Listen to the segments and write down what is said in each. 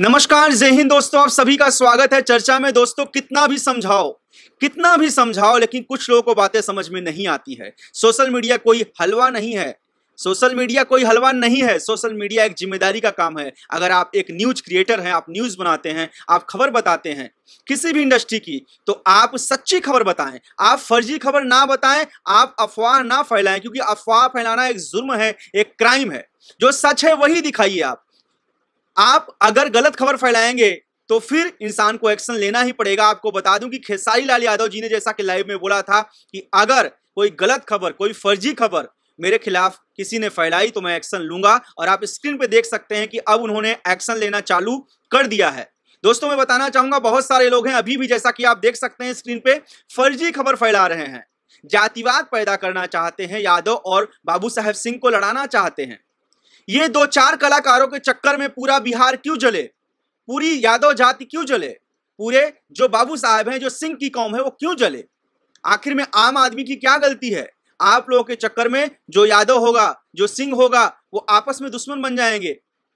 नमस्कार जय हिंद दोस्तों आप सभी का स्वागत है चर्चा में दोस्तों कितना भी समझाओ कितना भी समझाओ लेकिन कुछ लोगों को बातें समझ में नहीं आती है सोशल मीडिया कोई हलवा नहीं है सोशल मीडिया कोई हलवा नहीं है सोशल मीडिया एक जिम्मेदारी का काम है अगर आप एक न्यूज क्रिएटर हैं आप न्यूज बनाते हैं आप खबर बताते हैं किसी भी इंडस्ट्री की तो आप सच्ची खबर बताएं आप फर्जी खबर ना बताएं आप अफवाह ना फैलाएं क्योंकि अफवाह फैलाना एक जुर्म है एक क्राइम है जो सच है वही दिखाइए आप आप अगर गलत खबर फैलाएंगे तो फिर इंसान को एक्शन लेना ही पड़ेगा आपको बता दूं कि खेसारी लाल यादव जी ने जैसा कि लाइव में बोला था कि अगर कोई गलत खबर कोई फर्जी खबर मेरे खिलाफ किसी ने फैलाई तो मैं एक्शन लूंगा और आप स्क्रीन पे देख सकते हैं कि अब उन्होंने एक्शन लेना चालू कर दिया है दोस्तों मैं बताना चाहूंगा बहुत सारे लोग हैं अभी भी जैसा कि आप देख सकते हैं स्क्रीन पे फर्जी खबर फैला रहे हैं जातिवाद पैदा करना चाहते हैं यादव और बाबू साहेब सिंह को लड़ाना चाहते हैं ये दो चार कलाकारों के चक्कर में पूरा बिहार क्यों जले पूरी यादव जाति क्यों जले पूरे जो बाबू साहब हैं जो सिंह की कौम है वो क्यों जले आखिर में आम आदमी की क्या गलती है आप लोगों के चक्कर में जो यादव होगा जो सिंह होगा वो आपस में दुश्मन बन जाएंगे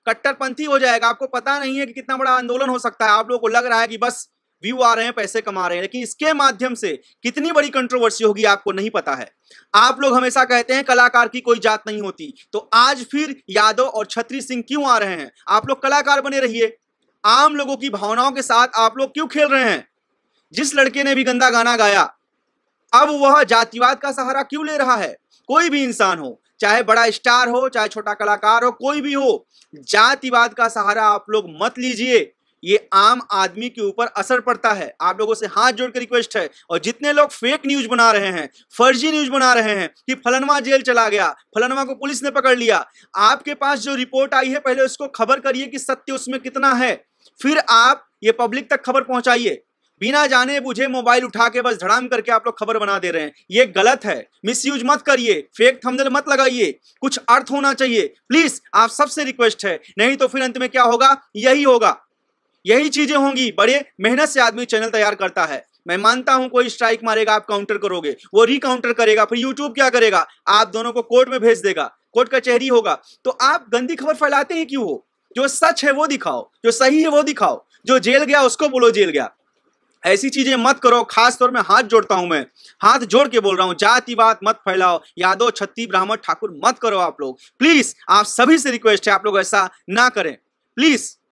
कट्टरपंथी हो जाएगा आपको पता नहीं है कि कितना बड़ा आंदोलन हो सकता है आप लोगों को लग रहा है कि बस व्यू आ रहे हैं पैसे कमा रहे हैं लेकिन इसके माध्यम से कितनी बड़ी कंट्रोवर्सी होगी आपको नहीं पता है आप लोग हमेशा कहते हैं कलाकार की कोई जात नहीं होती तो आज फिर यादव और छत्री सिंह क्यों आ रहे हैं आप लोग कलाकार बने रहिए आम लोगों की भावनाओं के साथ आप लोग क्यों खेल रहे हैं जिस लड़के ने भी गंदा गाना गाया अब वह जातिवाद का सहारा क्यों ले रहा है कोई भी इंसान हो चाहे बड़ा स्टार हो चाहे छोटा कलाकार हो कोई भी हो जातिवाद का सहारा आप लोग मत लीजिए ये आम आदमी के ऊपर असर पड़ता है आप लोगों से हाथ जोड़कर रिक्वेस्ट है और जितने लोग फेक न्यूज बना रहे हैं फर्जी न्यूज बना रहे हैं कि फलनवा जेल चला गया फलनवा को पुलिस ने पकड़ लिया आपके पास जो रिपोर्ट आई है पहले उसको खबर करिए कि सत्य उसमें कितना है फिर आप ये पब्लिक तक खबर पहुंचाइए बिना जाने बुझे मोबाइल उठा के बस धड़ाम करके आप लोग खबर बना दे रहे हैं ये गलत है मिस यूज मत करिए फेक थमदल मत लगाइए कुछ अर्थ होना चाहिए प्लीज आप सबसे रिक्वेस्ट है नहीं तो फिर अंत में क्या होगा यही होगा यही चीजें होंगी बड़े मेहनत से आदमी चैनल तैयार करता है मैं मानता हूं कोई स्ट्राइक मारेगा आप काउंटर करोगे वो रिकाउंटर करेगा फिर यूट्यूब क्या करेगा आप दोनों को कोर्ट में भेज देगा कोर्ट कचहरी होगा तो आप गंदी खबर फैलाते हैं क्यों हो जो सच है वो दिखाओ जो सही है वो दिखाओ जो जेल गया उसको बोलो जेल गया ऐसी चीजें मत करो खास तौर में हाथ जोड़ता हूं मैं हाथ जोड़ के बोल रहा हूं जातिवाद मत फैलाओ यादव छत्ती ब्राह्मण ठाकुर मत करो आप लोग प्लीज आप सभी से रिक्वेस्ट है आप लोग ऐसा ना करें प्लीज